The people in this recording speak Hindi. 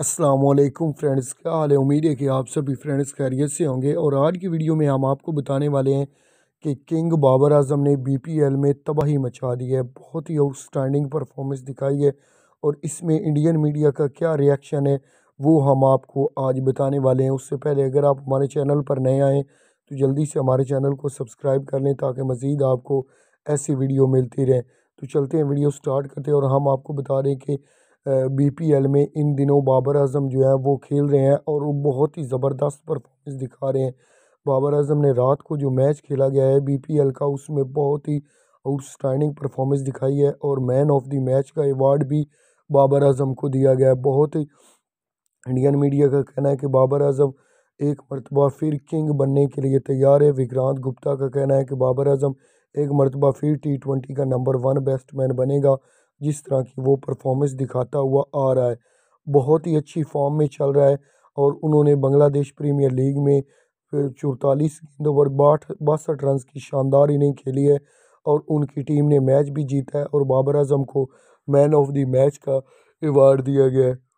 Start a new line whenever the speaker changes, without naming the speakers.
असलम फ्रेंड्स क्या हाल है उम्मीद है कि आप सभी फ्रेंड्स खैरियत से होंगे और आज की वीडियो में हम आपको बताने वाले हैं कि किंग बाबर आजम ने बीपीएल में तबाही मचा दी है बहुत ही आउटस्टैंडिंग परफॉर्मेंस दिखाई है और इसमें इंडियन मीडिया का क्या रिएक्शन है वो हम आपको आज बताने वाले हैं उससे पहले अगर आप हमारे चैनल पर नए आएँ तो जल्दी से हमारे चैनल को सब्सक्राइब कर लें ताकि मज़ीद आपको ऐसी वीडियो मिलती रहे तो चलते हैं वीडियो स्टार्ट करते हैं और हम आपको बता दें कि बीपीएल में इन दिनों बाबर अजम जो है वो खेल रहे हैं और वो बहुत ही ज़बरदस्त परफॉर्मेंस दिखा रहे हैं बाबर अजम ने रात को जो मैच खेला गया है बीपीएल का उसमें बहुत ही आउटस्टैंडिंग परफॉर्मेंस दिखाई है और मैन ऑफ द मैच का अवार्ड भी बाबर अजम को दिया गया है बहुत ही इंडियन मीडिया का कहना है कि बाबर अजम एक मरतबा फिर किंग बनने के लिए तैयार है विक्रांत गुप्ता का कहना है कि बाबर अजम एक मरतबा फिर टी ट्वेंटी का नंबर वन बेस्ट बनेगा जिस तरह की वो परफॉर्मेंस दिखाता हुआ आ रहा है बहुत ही अच्छी फॉर्म में चल रहा है और उन्होंने बांग्लादेश प्रीमियर लीग में चौतालीस गेंदों पर बाठ बासठ रन की शानदार इनिंग खेली है और उनकी टीम ने मैच भी जीता है और बाबर आजम को मैन ऑफ द मैच का अवार्ड दिया गया है